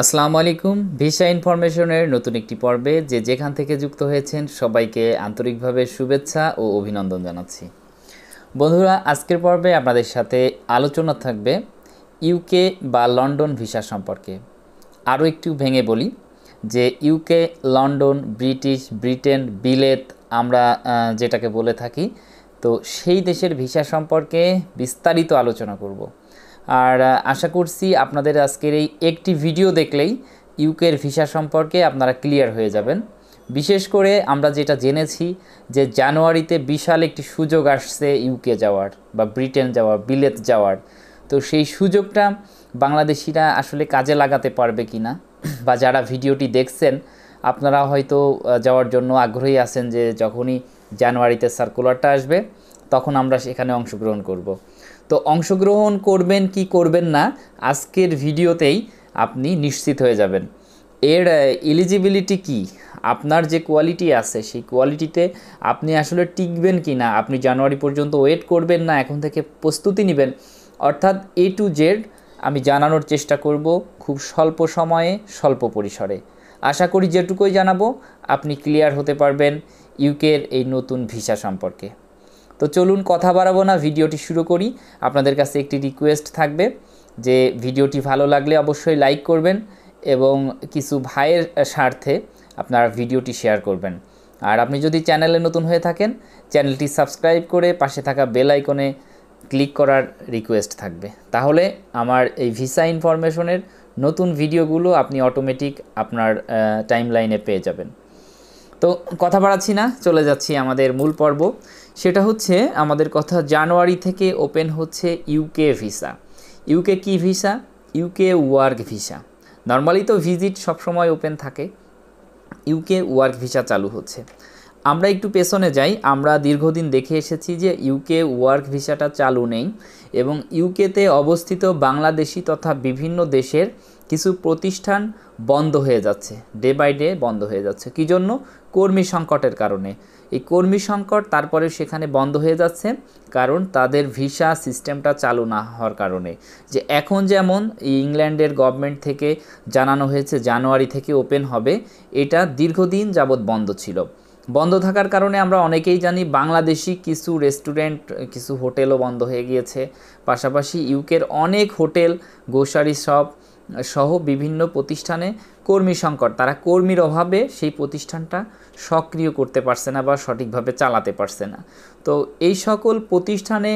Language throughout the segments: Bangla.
আসসালামু আলাইকুম ভিসা ইনফরমেশনের নতুন একটি পর্বে যে যেখান থেকে যুক্ত হয়েছেন সবাইকে আন্তরিকভাবে শুভেচ্ছা ও অভিনন্দন জানাচ্ছি বন্ধুরা আজকের পর্বে আপনাদের সাথে আলোচনা থাকবে ইউকে বা লন্ডন ভিসা সম্পর্কে আরও একটু ভেঙে বলি যে ইউকে লন্ডন ব্রিটিশ ব্রিটেন বিলেত আমরা যেটাকে বলে থাকি তো সেই দেশের ভিসা সম্পর্কে বিস্তারিত আলোচনা করবো আর আশা করছি আপনাদের আজকের এই একটি ভিডিও দেখলেই ইউকের ভিসা সম্পর্কে আপনারা ক্লিয়ার হয়ে যাবেন বিশেষ করে আমরা যেটা জেনেছি যে জানুয়ারিতে বিশাল একটি সুযোগ আসছে ইউকে যাওয়ার বা ব্রিটেন যাওয়ার বিলেত যাওয়ার তো সেই সুযোগটা বাংলাদেশিরা আসলে কাজে লাগাতে পারবে কি না বা যারা ভিডিওটি দেখছেন আপনারা হয়তো যাওয়ার জন্য আগ্রহী আছেন যে যখনই জানুয়ারিতে সার্কুলারটা আসবে তখন আমরা সেখানে অংশগ্রহণ করব। তো অংশগ্রহণ করবেন কি করবেন না আজকের ভিডিওতেই আপনি নিশ্চিত হয়ে যাবেন এর এলিজিবিলিটি কি আপনার যে কোয়ালিটি আছে সেই কোয়ালিটিতে আপনি আসলে টিকবেন কি না আপনি জানুয়ারি পর্যন্ত ওয়েট করবেন না এখন থেকে প্রস্তুতি নেবেন অর্থাৎ এ টু জেড আমি জানানোর চেষ্টা করব খুব স্বল্প সময়ে স্বল্প পরিসরে আশা করি যেটুকুই জানাবো আপনি ক্লিয়ার হতে পারবেন ইউকের এই নতুন ভিসা সম্পর্কে তো চলুন কথা বাড়াবো না ভিডিওটি শুরু করি আপনাদের কাছে একটি রিকোয়েস্ট থাকবে যে ভিডিওটি ভালো লাগলে অবশ্যই লাইক করবেন এবং কিছু ভাইয়ের স্বার্থে আপনারা ভিডিওটি শেয়ার করবেন আর আপনি যদি চ্যানেলে নতুন হয়ে থাকেন চ্যানেলটি সাবস্ক্রাইব করে পাশে থাকা বেল আইকনে ক্লিক করার রিকোয়েস্ট থাকবে তাহলে আমার এই ভিসা ইনফরমেশনের নতুন ভিডিওগুলো আপনি অটোমেটিক আপনার টাইমলাইনে পেয়ে যাবেন তো কথা বাড়াচ্ছি না চলে যাচ্ছি আমাদের মূল পর্ব সেটা হচ্ছে আমাদের কথা জানুয়ারি থেকে ওপেন হচ্ছে ইউকে ভিসা ইউকে কি visa UK work visa normally তো ভিজিট সবসময় ওপেন থাকে ইউকে ওয়ার্ক ভিসা চালু হচ্ছে আমরা একটু পেছনে যাই আমরা দীর্ঘদিন দেখে এসেছি যে ইউকে ওয়ার্ক ভিসাটা চালু নেই এবং ইউকেতে অবস্থিত বাংলাদেশি তথা বিভিন্ন দেশের কিছু প্রতিষ্ঠান বন্ধ হয়ে যাচ্ছে ডে বাই ডে বন্ধ হয়ে যাচ্ছে কী জন্য কর্মী সংকটের কারণে এই কর্মী সংকট তারপরে সেখানে বন্ধ হয়ে যাচ্ছে কারণ তাদের ভিসা সিস্টেমটা চালু না হওয়ার কারণে যে এখন যেমন ইংল্যান্ডের গভর্নমেন্ট থেকে জানানো হয়েছে জানুয়ারি থেকে ওপেন হবে এটা দীর্ঘদিন যাবৎ বন্ধ ছিল বন্ধ থাকার কারণে আমরা অনেকেই জানি বাংলাদেশি কিছু রেস্টুরেন্ট কিছু হোটেলও বন্ধ হয়ে গিয়েছে পাশাপাশি ইউকের অনেক হোটেল গ্রোসারি শপ সহ বিভিন্ন প্রতিষ্ঠানে কর্মী সংকট তারা কর্মীর অভাবে সেই প্রতিষ্ঠানটা সক্রিয় করতে পারছে না বা সঠিকভাবে চালাতে পারছে না তো এই সকল প্রতিষ্ঠানে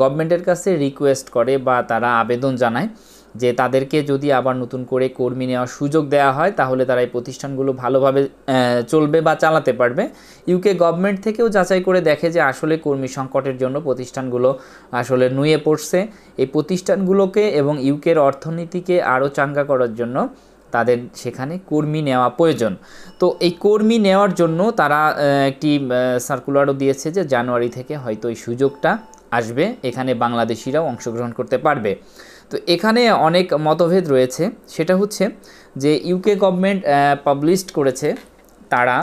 গভর্নমেন্টের কাছে রিকোয়েস্ট করে বা তারা আবেদন জানায় যে তাদেরকে যদি আবার নতুন করে কর্মী নেওয়ার সুযোগ দেওয়া হয় তাহলে তারা এই প্রতিষ্ঠানগুলো ভালোভাবে চলবে বা চালাতে পারবে ইউকে গভর্নমেন্ট থেকেও যাচাই করে দেখে যে আসলে কর্মী সংকটের জন্য প্রতিষ্ঠানগুলো আসলে নুয়ে পড়ছে এই প্রতিষ্ঠানগুলোকে এবং ইউকের অর্থনীতিকে আরও চাঙ্গা করার জন্য তাদের সেখানে কর্মী নেওয়া প্রয়োজন তো এই কর্মী নেওয়ার জন্য তারা একটি সার্কুলারও দিয়েছে যে জানুয়ারি থেকে হয়তো এই সুযোগটা আসবে এখানে বাংলাদেশিরাও অংশগ্রহণ করতে পারবে তো এখানে অনেক মতভেদ রয়েছে সেটা হচ্ছে যে ইউকে গভর্নমেন্ট পাবলিশড করেছে তারা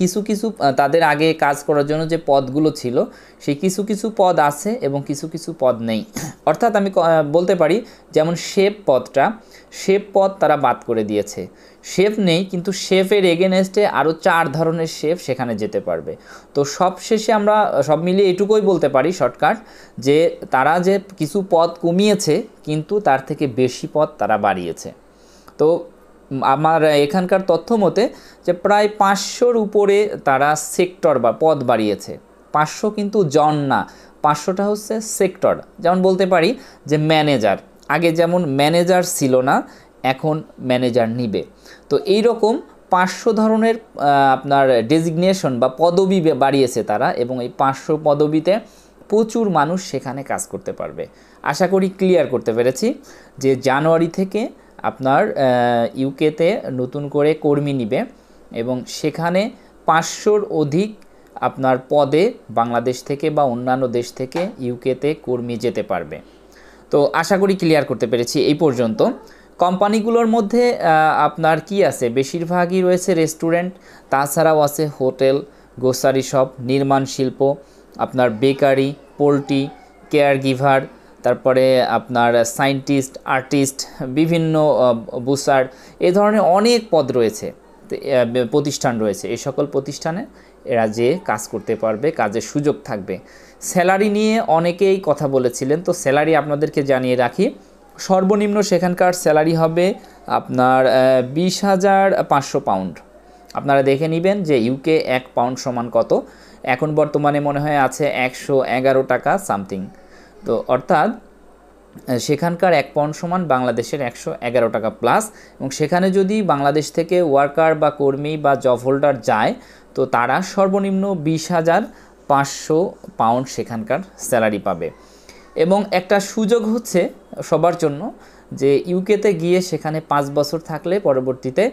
কিছু কিছু তাদের আগে কাজ করার জন্য যে পদগুলো ছিল সেই কিছু কিছু পদ আছে এবং কিছু কিছু পদ নেই অর্থাৎ আমি বলতে পারি যেমন শেপ পদটা শেপ পদ তারা বাদ করে দিয়েছে শেফ নেই কিন্তু শেফের এগেনেস্টে আরও চার ধরনের শেফ সেখানে যেতে পারবে তো সব শেষে আমরা সব মিলিয়ে এটুকুই বলতে পারি শর্টকাট যে তারা যে কিছু পদ কমিয়েছে কিন্তু তার থেকে বেশি পদ তারা বাড়িয়েছে তো আমার এখানকার তথ্য মতে যে প্রায় পাঁচশোর উপরে তারা সেক্টর বা পদ বাড়িয়েছে পাঁচশো কিন্তু জন না পাঁচশোটা হচ্ছে সেক্টর যেমন বলতে পারি যে ম্যানেজার আগে যেমন ম্যানেজার ছিল না এখন ম্যানেজার নিবে তো এই রকম পাঁচশো ধরনের আপনার ডেজিগনেশন বা পদবি বাড়িয়েছে তারা এবং এই পাঁচশো পদবিতে প্রচুর মানুষ সেখানে কাজ করতে পারবে আশা করি ক্লিয়ার করতে পেরেছি যে জানুয়ারি থেকে আপনার ইউকেতে নতুন করে কর্মী নিবে এবং সেখানে পাঁচশোর অধিক আপনার পদে বাংলাদেশ থেকে বা অন্যান্য দেশ থেকে ইউকেতে কর্মী যেতে পারবে তো আশা করি ক্লিয়ার করতে পেরেছি এই পর্যন্ত কোম্পানিগুলোর মধ্যে আপনার কি আছে বেশিরভাগই রয়েছে রেস্টুরেন্ট তাছাড়াও আছে হোটেল গ্রোসারি শপ নির্মাণ শিল্প আপনার বেকারি পোলট্রি কেয়ার গিভার তারপরে আপনার সাইন্টিস্ট আর্টিস্ট বিভিন্ন বুসার এ ধরনের অনেক পদ রয়েছে প্রতিষ্ঠান রয়েছে এই সকল প্রতিষ্ঠানে এরা যে কাজ করতে পারবে কাজের সুযোগ থাকবে স্যালারি নিয়ে অনেকেই কথা বলেছিলেন তো স্যালারি আপনাদেরকে জানিয়ে রাখি সর্বনিম্ন সেখানকার স্যালারি হবে আপনার বিশ হাজার পাঁচশো পাউন্ড আপনারা দেখে নেবেন যে ইউকে এক পাউন্ড সমান কত এখন বর্তমানে মনে হয় আছে একশো এগারো টাকা সামথিং তো অর্থাৎ সেখানকার এক পাউন্ড সমান বাংলাদেশের একশো এগারো টাকা প্লাস এবং সেখানে যদি বাংলাদেশ থেকে ওয়ার্কার বা কর্মী বা জব হোল্ডার যায় তো তারা সর্বনিম্ন বিশ হাজার পাঁচশো পাউন্ড সেখানকার স্যালারি পাবে এবং একটা সুযোগ হচ্ছে সবার জন্য যে ইউকেতে গিয়ে সেখানে পাঁচ বছর থাকলে পরবর্তীতে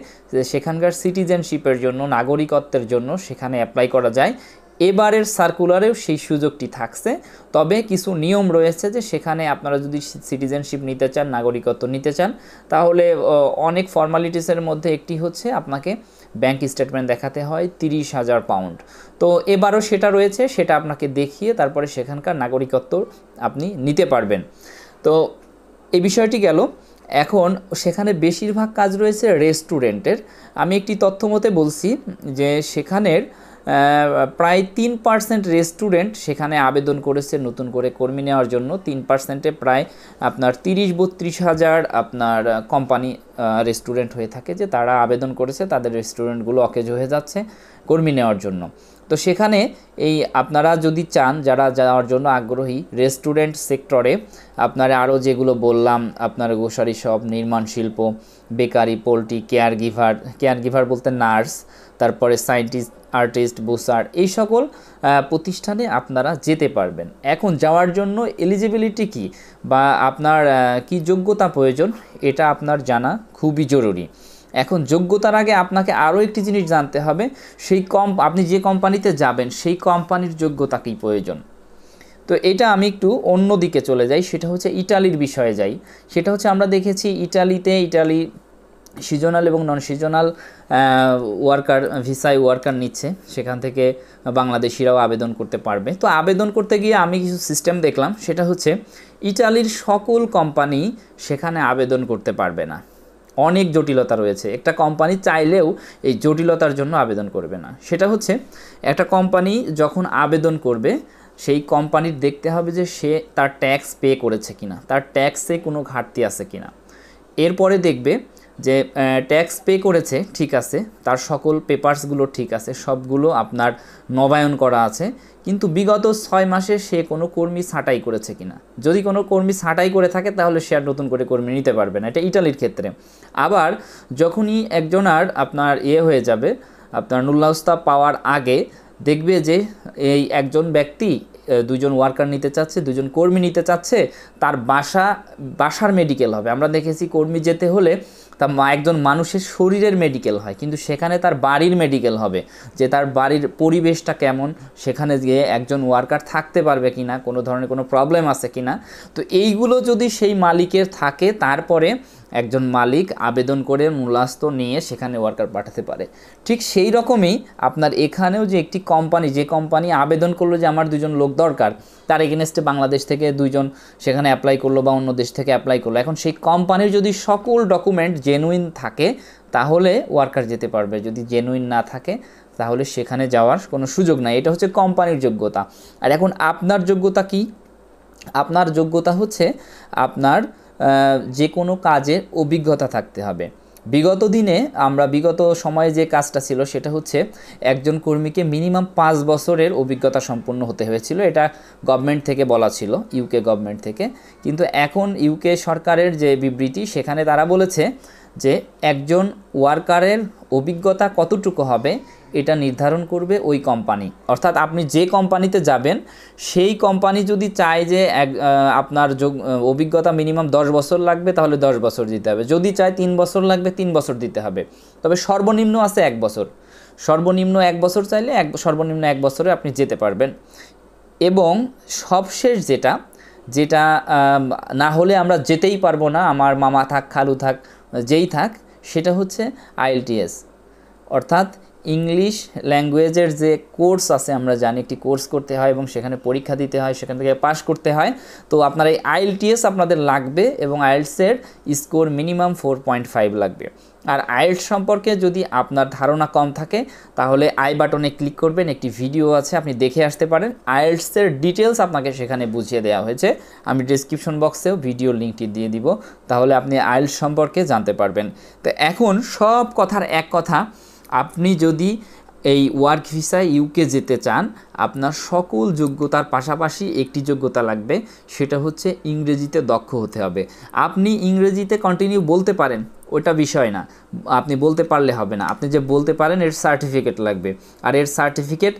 সেখানকার সিটিজেনশিপের জন্য নাগরিকত্বের জন্য সেখানে অ্যাপ্লাই করা যায় এবারের সার্কুলারেও সেই সুযোগটি থাকছে তবে কিছু নিয়ম রয়েছে যে সেখানে আপনারা যদি সিটিজেনশিপ নিতে চান নাগরিকত্ব নিতে চান তাহলে অনেক ফর্মালিটিসের মধ্যে একটি হচ্ছে আপনাকে ব্যাংক স্টেটমেন্ট দেখাতে হয় তিরিশ হাজার পাউন্ড তো এবারও সেটা রয়েছে সেটা আপনাকে দেখিয়ে তারপরে সেখানকার নাগরিকত্ব আপনি নিতে পারবেন তো এই বিষয়টি গেল এখন সেখানে বেশিরভাগ কাজ রয়েছে রেস্টুরেন্টের আমি একটি তথ্য মতে বলছি যে সেখানের প্রায় তিন পার্সেন্ট রেস্টুরেন্ট সেখানে আবেদন করেছে নতুন করে কর্মী নেওয়ার জন্য তিন পার্সেন্টে প্রায় আপনার তিরিশ বত্রিশ হাজার আপনার কোম্পানি রেস্টুরেন্ট হয়ে থাকে যে তারা আবেদন করেছে তাদের রেস্টুরেন্টগুলো অকেজ হয়ে যাচ্ছে কর্মী নেওয়ার জন্য তো সেখানে এই আপনারা যদি চান যারা যাওয়ার জন্য আগ্রহী রেস্টুরেন্ট সেক্টরে আপনারা আরও যেগুলো বললাম আপনার গ্রোসারি শপ নির্মাণ শিল্প bakery poultry care giver care giver বলতে নার্স তারপরে সায়েন্টিস্ট আর্টিস্ট বুসার এই সকল প্রতিষ্ঠানে আপনারা যেতে পারবেন এখন যাওয়ার জন্য এলিজিবিলিটি কি বা আপনার কি যোগ্যতা প্রয়োজন এটা আপনার জানা খুবই জরুরি এখন যোগ্যতার আগে আপনাকে আরও একটি জিনিস জানতে হবে সেই কম আপনি যে কোম্পানিতে যাবেন সেই কোম্পানির যোগ্যতা কী প্রয়োজন তো এটা আমি একটু অন্য দিকে চলে যাই সেটা হচ্ছে ইটালির বিষয়ে যাই সেটা হচ্ছে আমরা দেখেছি ইটালিতে ইটালি সিজনাল এবং নন সিজনাল ওয়ার্কার ভিসায় ওয়ার্কার নিচ্ছে সেখান থেকে বাংলাদেশিরাও আবেদন করতে পারবে তো আবেদন করতে গিয়ে আমি কিছু সিস্টেম দেখলাম সেটা হচ্ছে ইটালির সকল কোম্পানি সেখানে আবেদন করতে পারবে না অনেক জটিলতা রয়েছে একটা কোম্পানি চাইলেও এই জটিলতার জন্য আবেদন করবে না সেটা হচ্ছে একটা কোম্পানি যখন আবেদন করবে সেই কোম্পানির দেখতে হবে যে সে তার ট্যাক্স পে করেছে কিনা তার ট্যাক্সে কোনো ঘাটতি আছে কিনা এরপরে দেখবে যে ট্যাক্স পে করেছে ঠিক আছে তার সকল পেপার্সগুলো ঠিক আছে সবগুলো আপনার নবায়ন করা আছে কিন্তু বিগত ছয় মাসে সে কোনো কর্মী ছাঁটাই করেছে কিনা যদি কোনো কর্মী ছাঁটাই করে থাকে তাহলে সে আর নতুন করে কর্মী নিতে পারবে না এটা ইটালির ক্ষেত্রে আবার যখনই একজনার আপনার ইয়ে হয়ে যাবে আপনার নুল্লাহস্তা পাওয়ার আগে দেখবে যে এই একজন ব্যক্তি দুজন ওয়ার্কার নিতে চাচ্ছে দুজন কর্মী নিতে চাচ্ছে তার বাসা বাসার মেডিকেল হবে আমরা দেখেছি কর্মী যেতে হলে তা একজন মানুষের শরীরের মেডিকেল হয় কিন্তু সেখানে তার বাড়ির মেডিকেল হবে যে তার বাড়ির পরিবেশটা কেমন সেখানে গিয়ে একজন ওয়ার্কার থাকতে পারবে কি না কোনো ধরনের কোনো প্রবলেম আছে কি না তো এইগুলো যদি সেই মালিকের থাকে তারপরে একজন মালিক আবেদন করে মূলাস্ত নিয়ে সেখানে ওয়ার্কার পাঠাতে পারে ঠিক সেই রকমই আপনার এখানেও যে একটি কোম্পানি যে কোম্পানি আবেদন করলো যে আমার দুজন লোক দরকার তার এগেনস্টে বাংলাদেশ থেকে দুজন সেখানে অ্যাপ্লাই করলো বা অন্য দেশ থেকে অ্যাপ্লাই করলো এখন সেই কোম্পানির যদি সকল ডকুমেন্ট জেনুইন থাকে তাহলে ওয়ার্কার যেতে পারবে যদি জেনুইন না থাকে তাহলে সেখানে যাওয়ার কোনো সুযোগ নাই এটা হচ্ছে কোম্পানির যোগ্যতা আর এখন আপনার যোগ্যতা কি আপনার যোগ্যতা হচ্ছে আপনার যে কোনো কাজের অভিজ্ঞতা থাকতে হবে বিগত দিনে আমরা বিগত সময়ে যে কাজটা ছিল সেটা হচ্ছে একজন কর্মীকে মিনিমাম পাঁচ বছরের অভিজ্ঞতা সম্পন্ন হতে হয়েছিল এটা গভর্নমেন্ট থেকে বলা ছিল ইউকে গভর্নমেন্ট থেকে কিন্তু এখন ইউকে সরকারের যে বিবৃতি সেখানে তারা বলেছে যে একজন ওয়ার্কারের অভিজ্ঞতা কতটুকু হবে এটা নির্ধারণ করবে ওই কোম্পানি অর্থাৎ আপনি যে কোম্পানিতে যাবেন সেই কোম্পানি যদি চায় যে এক আপনার যোগ অভিজ্ঞতা মিনিমাম দশ বছর লাগবে তাহলে দশ বছর দিতে হবে যদি চায় তিন বছর লাগবে তিন বছর দিতে হবে তবে সর্বনিম্ন আছে এক বছর সর্বনিম্ন এক বছর চাইলে এক সর্বনিম্ন এক বছরে আপনি যেতে পারবেন এবং সবশেষ যেটা যেটা না হলে আমরা যেতেই পারবো না আমার মামা থাক খালু থাক যেই থাক সেটা হচ্ছে আইএলটিএস অর্থাৎ ইংলিশ ল্যাঙ্গুয়েজের যে কোর্স আছে আমরা জানি একটি কোর্স করতে হয় এবং সেখানে পরীক্ষা দিতে হয় সেখান থেকে পাশ করতে হয় তো আপনার এই আইএলটিএস আপনাদের লাগবে এবং আইএলটসের score minimum four point five লাগবে আর আইএলটস সম্পর্কে যদি আপনার ধারণা কম থাকে তাহলে আই বাটনে ক্লিক করবেন একটি ভিডিও আছে আপনি দেখে আসতে পারেন আইএলটসের ডিটেলস আপনাকে সেখানে বুঝিয়ে দেওয়া হয়েছে আমি ডিসক্রিপশন বক্সেও ভিডিও লিঙ্কটি দিয়ে দিব তাহলে আপনি আইএলটস সম্পর্কে জানতে পারবেন তো এখন সব কথার এক কথা আপনি যদি এই ওয়ার্ক ভিসায় ইউকে যেতে চান আপনার সকল যোগ্যতার পাশাপাশি একটি যোগ্যতা লাগবে সেটা হচ্ছে ইংরেজিতে দক্ষ হতে হবে আপনি ইংরেজিতে কন্টিনিউ বলতে পারেন ওটা বিষয় না আপনি বলতে পারলে হবে না আপনি যে বলতে পারেন এর সার্টিফিকেট লাগবে আর এর সার্টিফিকেট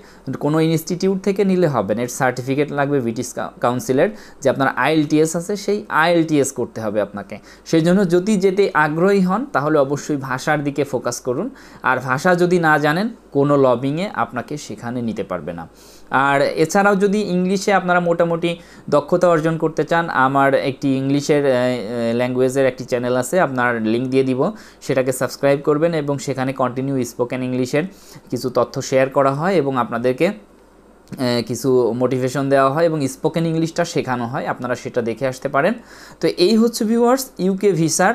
কোনো ইনস্টিটিউট থেকে নিলে হবে না এর সার্টিফিকেট লাগবে ব্রিটিশ কাউন্সিলের যে আপনার আইএলটিএস আছে সেই আইএলটিএস করতে হবে আপনাকে সেই জন্য যদি যেতে আগ্রহী হন তাহলে অবশ্যই ভাষার দিকে ফোকাস করুন আর ভাষা যদি না জানেন কোনো লবিংয়ে আপনাকে সেখানে নিতে পারবে না আর এছাড়াও যদি ইংলিশে আপনারা মোটামুটি দক্ষতা অর্জন করতে চান আমার একটি ইংলিশের ল্যাঙ্গুয়েজের একটি চ্যানেল আছে আপনার লিঙ্ক দিয়ে দিব সেটাকে সাবস্ক্রাইব করবেন এবং সেখানে কন্টিনিউ স্পোকেন ইংলিশের কিছু তথ্য শেয়ার করা হয় এবং আপনাদেরকে কিছু মোটিভেশন দেওয়া হয় এবং স্পোকেন ইংলিশটা শেখানো হয় আপনারা সেটা দেখে আসতে পারেন তো এই হচ্ছে ভিউয়ার্স ইউকে ভিসার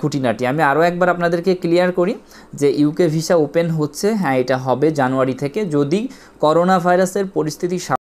খুঁটিনাটি আমি আরও একবার আপনাদেরকে ক্লিয়ার করি যে ইউকে ভিসা ওপেন হচ্ছে হ্যাঁ এটা হবে জানুয়ারি থেকে যদি করোনা ভাইরাসের পরিস্থিতি